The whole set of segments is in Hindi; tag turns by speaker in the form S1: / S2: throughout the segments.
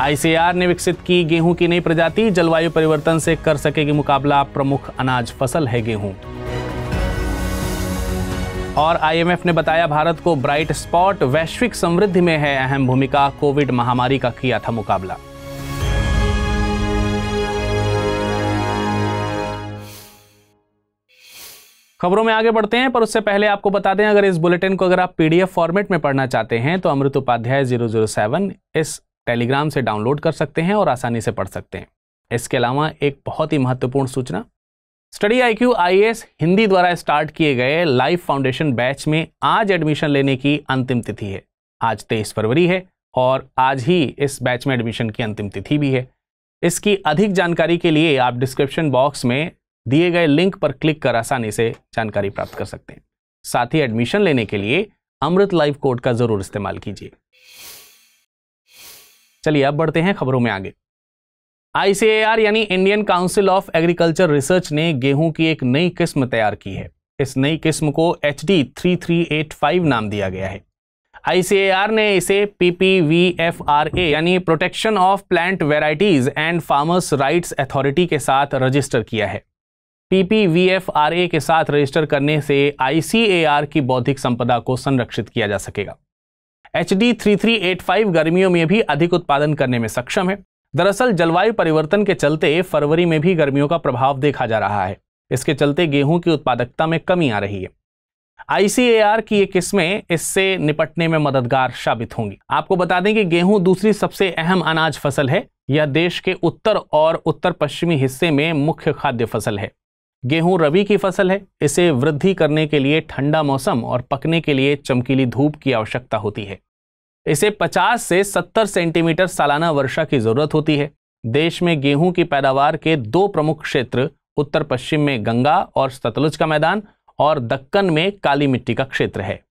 S1: आईसीआर ने विकसित की गेहूं की नई प्रजाति जलवायु परिवर्तन से कर सकेगी मुकाबला प्रमुख अनाज फसल है गेहूं और आईएमएफ ने बताया भारत को ब्राइट स्पॉट वैश्विक समृद्धि में है अहम भूमिका कोविड महामारी का किया था मुकाबला खबरों में आगे बढ़ते हैं पर उससे पहले आपको बता दें अगर इस बुलेटिन को अगर आप पीडीएफ फॉर्मेट में पढ़ना चाहते हैं तो Amrit Upadhyay zero zero seven इस टेलीग्राम से डाउनलोड कर सकते हैं और आसानी से पढ़ सकते हैं इसके अलावा एक बहुत ही महत्वपूर्ण सूचना स्टडी आई क्यू हिंदी द्वारा स्टार्ट किए गए लाइफ फाउंडेशन बैच में आज एडमिशन लेने की अंतिम तिथि है आज तेईस फरवरी है और आज ही इस बैच में एडमिशन की अंतिम तिथि भी है इसकी अधिक जानकारी के लिए आप डिस्क्रिप्शन बॉक्स में दिए गए लिंक पर क्लिक कर आसानी से जानकारी प्राप्त कर सकते हैं साथ ही एडमिशन लेने के लिए अमृत लाइव कोड का ज़रूर इस्तेमाल कीजिए चलिए अब बढ़ते हैं खबरों में आगे आईसीएआर यानी Indian council of agriculture research ने गेहूं की एक नई किस्म तैयार की है इस नई किस्म को H D three three eight five नाम दिया गया है आईसीएआर ने इसे पीपीवीएफआरए यानी protection of plant varieties and farmers rights authority के साथ रजिस्टर किया है पीपीवीएफआरए के साथ रजिस्टर करने से आईसीएआर की बौद्धिक संपदा को संरक्षित किया जा सकेगा H D three three eight five गर्मियों में भी अधिक उत्पादन करने में सक्षम है दरअसल जलवायु परिवर्तन के चलते फरवरी में भी गर्मियों का प्रभाव देखा जा रहा है इसके चलते गेहूं की उत्पादकता में कमी आ रही है आईसीएआर की ये किस्में इससे निपटने में मददगार साबित होंगी आपको बता दें कि गेहूं दूसरी सबसे अहम अनाज फसल है यह देश के उत्तर और उत्तर पश्चिमी हिस्से में मुख्य खाद्य फसल है गेहूं रबी की फसल है इसे वृद्धि करने के लिए ठंडा मौसम और पकने के लिए चमकीली धूप की आवश्यकता होती है इसे 50 से 70 सेंटीमीटर सालाना वर्षा की जरूरत होती है देश में गेहूं की पैदावार के दो प्रमुख क्षेत्र उत्तर पश्चिम में गंगा और सतलुज का मैदान और दक्कन में काली मिट्टी का क्षेत्र है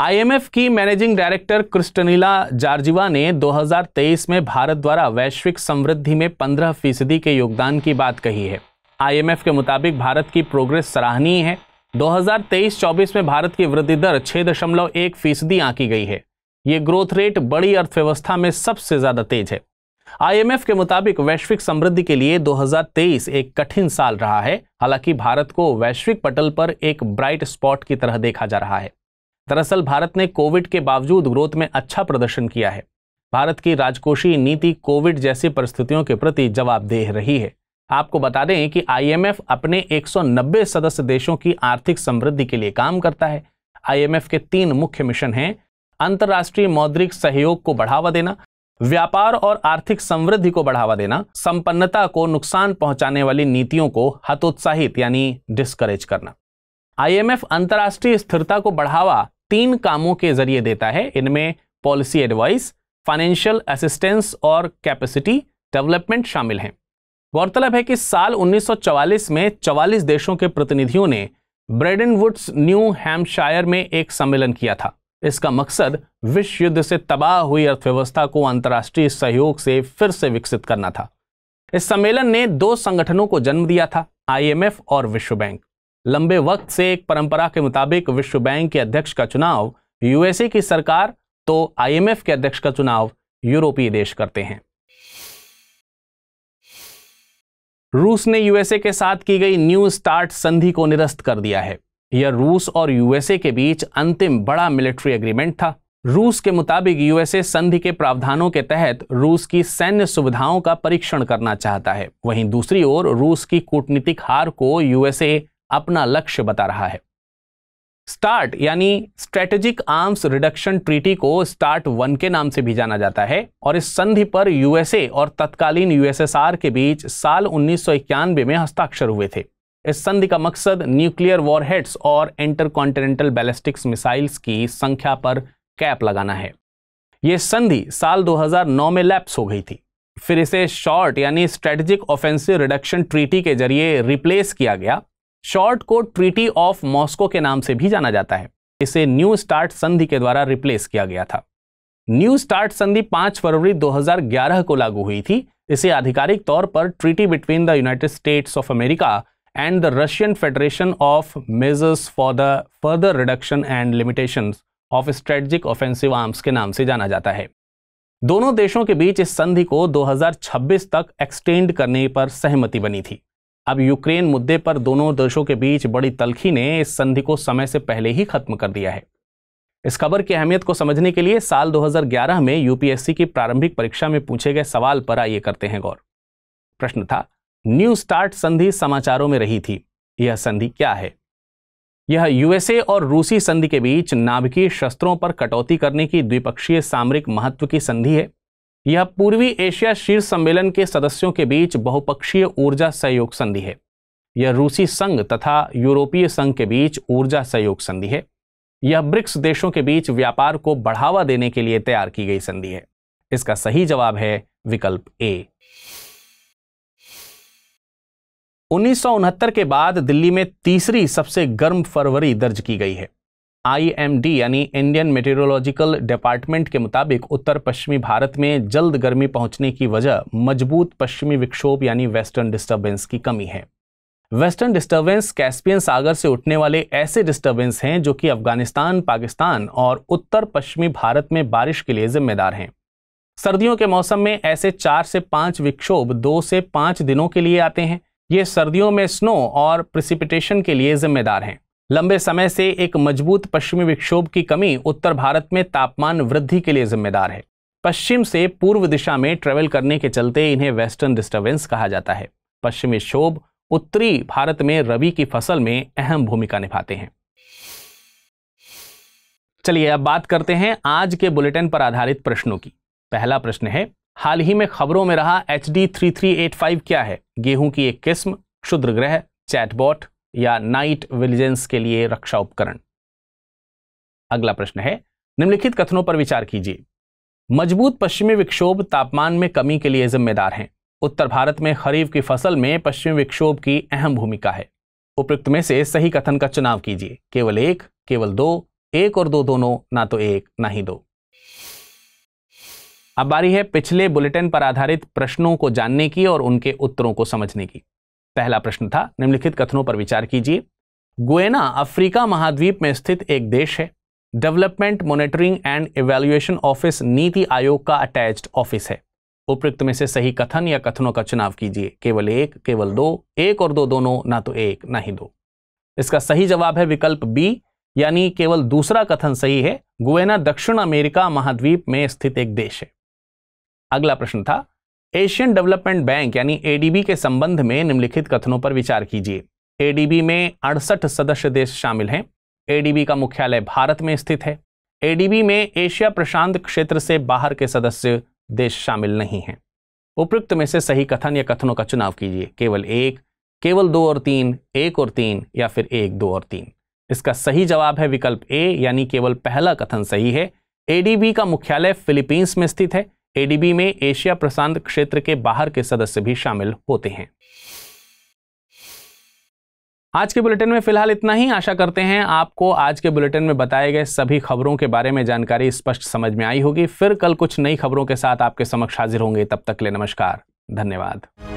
S1: आईएमएफ की मैनेजिंग डायरेक्टर क्रिस्टनीला जार्जिवा ने 2023 में भारत द्वारा वैश्विक समृद्धि में 15 फीसदी के योगदान की बात कही है आईएमएफ के मुताबिक भारत की प्रोग्रेस सराहनीय है 2023-24 में भारत की वृद्धि दर 6.1 फीसदी आंकी गई है ये ग्रोथ रेट बड़ी अर्थव्यवस्था में सबसे ज्यादा तेज है आई के मुताबिक वैश्विक समृद्धि के लिए दो एक कठिन साल रहा है हालांकि भारत को वैश्विक पटल पर एक ब्राइट स्पॉट की तरह देखा जा रहा है दरअसल भारत ने कोविड के बावजूद ग्रोथ में अच्छा प्रदर्शन किया है भारत की राजकोषीय नीति कोविड जैसी परिस्थितियों के प्रति जवाबदेह रही है आपको बता दें कि आईएमएफ अपने 190 सदस्य देशों की आर्थिक समृद्धि के लिए काम करता है आईएमएफ के तीन मुख्य मिशन हैं अंतर्राष्ट्रीय मौद्रिक सहयोग को बढ़ावा देना व्यापार और आर्थिक समृद्धि को बढ़ावा देना संपन्नता को नुकसान पहुंचाने वाली नीतियों को हतोत्साहित यानी डिस्करेज करना आईएमएफ अंतर्राष्ट्रीय स्थिरता को बढ़ावा तीन कामों के जरिए देता है इनमें पॉलिसी एडवाइस फाइनेंशियल असिस्टेंस और कैपेसिटी डेवलपमेंट शामिल हैं गौरतलब है कि साल 1944 में 44 देशों के प्रतिनिधियों ने ब्रेडन वुड्स न्यू हैम्पशायर में एक सम्मेलन किया था इसका मकसद विश्व युद्ध से तबाह हुई अर्थव्यवस्था को अंतर्राष्ट्रीय सहयोग से फिर से विकसित करना था इस सम्मेलन ने दो संगठनों को जन्म दिया था आईएमएफ और विश्व बैंक लंबे वक्त से एक परंपरा के मुताबिक विश्व बैंक के अध्यक्ष का चुनाव यूएसए की सरकार तो आईएमएफ के अध्यक्ष का चुनाव यूरोपीय देश करते हैं रूस ने यूएसए के साथ की गई न्यू स्टार्ट संधि को निरस्त कर दिया है यह रूस और यूएसए के बीच अंतिम बड़ा मिलिट्री एग्रीमेंट था रूस के मुताबिक यूएसए संधि के प्रावधानों के तहत रूस की सैन्य सुविधाओं का परीक्षण करना चाहता है वहीं दूसरी ओर रूस की कूटनीतिक हार को यूएसए अपना लक्ष्य बता रहा है स्टार्ट यानी स्ट्रेटेजिक आर्म्स रिडक्शन ट्रीटी को स्टार्ट वन के नाम से भी जाना जाता है और इस संधि पर यूएसए और तत्कालीन यूएसएसआर के बीच साल उन्नीस में हस्ताक्षर हुए थे इस संधि का मकसद न्यूक्लियर वॉरहेड्स और इंटरकॉन्टिनेंटल बैलिस्टिक्स मिसाइल्स की संख्या पर कैप लगाना है यह संधि साल 2009 में लैप्स हो गई थी फिर इसे शॉर्ट यानी स्ट्रेटेजिक ऑफेंसिव रिडक्शन ट्रीटी के जरिए रिप्लेस किया गया शॉर्ट को ट्रीटी ऑफ मॉस्को के नाम से भी जाना जाता है इसे न्यू स्टार्ट संधि के द्वारा रिप्लेस किया गया था न्यू स्टार्ट संधि 5 फरवरी 2011 को लागू हुई थी इसे आधिकारिक तौर पर treaty between the United States of America and the Russian Federation of measures for the further reduction and limitation of strategic offensive arms के नाम से जाना जाता है दोनों देशों के बीच इस संधि को 2026 तक एक्सटेंड करने पर सहमति बनी थी अब यूक्रेन मुद्दे पर दोनों देशों के बीच बड़ी तलखी ने इस संधि को समय से पहले ही खत्म कर दिया है इस खबर की अहमियत को समझने के लिए साल 2011 में यूपीएससी की प्रारंभिक परीक्षा में पूछे गए सवाल पर आइए करते हैं गौर प्रश्न था न्यू स्टार्ट संधि समाचारों में रही थी यह संधि क्या है यह यूएसए और रूसी संधि के बीच नाभिकीय शस्त्रों पर कटौती करने की द्विपक्षीय सामरिक महत्व की संधि है यह पूर्वी एशिया शीर्ष सम्मेलन के सदस्यों के बीच बहुपक्षीय ऊर्जा सहयोग संधि है यह रूसी संघ तथा यूरोपीय संघ के बीच ऊर्जा सहयोग संधि है यह ब्रिक्स देशों के बीच व्यापार को बढ़ावा देने के लिए तैयार की गई संधि है इसका सही जवाब है विकल्प ए उन्नीस के बाद दिल्ली में तीसरी सबसे गर्म फरवरी दर्ज की गई है आईएमडी यानी इंडियन मेटेरोलॉजिकल डिपार्टमेंट के मुताबिक उत्तर पश्चिमी भारत में जल्द गर्मी पहुंचने की वजह मजबूत पश्चिमी विक्षोभ यानी वेस्टर्न डिस्टर्बेंस की कमी है वेस्टर्न डिस्टर्बेंस कैस्पियन सागर से उठने वाले ऐसे डिस्टर्बेंस हैं जो कि अफगानिस्तान पाकिस्तान और उत्तर पश्चिमी भारत में बारिश के लिए जिम्मेदार हैं सर्दियों के मौसम में ऐसे चार से पाँच विक्षोभ दो से पाँच दिनों के लिए आते हैं ये सर्दियों में स्नो और प्रिसिपिटेशन के लिए जिम्मेदार हैं लंबे समय से एक मजबूत पश्चिमी विक्षोभ की कमी उत्तर भारत में तापमान वृद्धि के लिए जिम्मेदार है पश्चिम से पूर्व दिशा में ट्रेवल करने के चलते इन्हें वेस्टर्न डिस्टर्बेंस कहा जाता है पश्चिमी विक्षोभ उत्तरी भारत में रबी की फसल में अहम भूमिका निभाते हैं चलिए अब बात करते हैं आज के बुलेटिन पर आधारित प्रश्नों की पहला प्रश्न है हाल ही में खबरों में रहा H D three three eight five क्या है गेहूं की एक किस्म क्षुद्र ग्रह चैटबॉट या नाइट विलिजेंस के लिए रक्षा उपकरण अगला प्रश्न है निम्नलिखित कथनों पर विचार कीजिए मजबूत पश्चिमी विक्षोभ तापमान में कमी के लिए जिम्मेदार हैं उत्तर भारत में खरीफ की फसल में पश्चिमी विक्षोभ की अहम भूमिका है उपयुक्त में से सही कथन का चुनाव कीजिए केवल एक केवल दो एक और दो दोनों ना तो एक ना ही दो अब बारी है पिछले बुलेटिन पर आधारित प्रश्नों को जानने की और उनके उत्तरों को समझने की पहला प्रश्न था निम्नलिखित कथनों पर विचार कीजिए गोयना अफ्रीका महाद्वीप में स्थित एक देश है development monitoring and evaluation office NITI Aayog का अटैच्ड ऑफिस है उपयुक्त में से सही कथन या कथनों का चुनाव कीजिए केवल एक केवल दो एक और दो दोनों ना तो एक ना ही दो इसका सही जवाब है विकल्प बी यानी केवल दूसरा कथन सही है गुएना दक्षिण अमेरिका महाद्वीप में स्थित एक देश है अगला प्रश्न था एशियन डेवलपमेंट बैंक यानी एडीबी के संबंध में निम्नलिखित कथनों पर विचार कीजिए एडीबी में अड़सठ सदस्य देश शामिल हैं एडीबी का मुख्यालय भारत में स्थित है एडीबी में एशिया प्रशांत क्षेत्र से बाहर के सदस्य देश शामिल नहीं हैं उपयुक्त में से सही कथन या कथनों का चुनाव कीजिए केवल एक केवल दो और तीन एक और तीन या फिर एक दो और तीन इसका सही जवाब है विकल्प ए यानी केवल पहला कथन सही है एडीबी का मुख्यालय फिलीपींस में स्थित है एडीबी में एशिया प्रशांत क्षेत्र के बाहर के सदस्य भी शामिल होते हैं आज के बुलेटिन में फिलहाल इतना ही आशा करते हैं आपको आज के बुलेटिन में बताए गए सभी खबरों के बारे में जानकारी स्पष्ट समझ में आई होगी फिर कल कुछ नई खबरों के साथ आपके समक्ष हाजिर होंगे तब तक ले नमस्कार धन्यवाद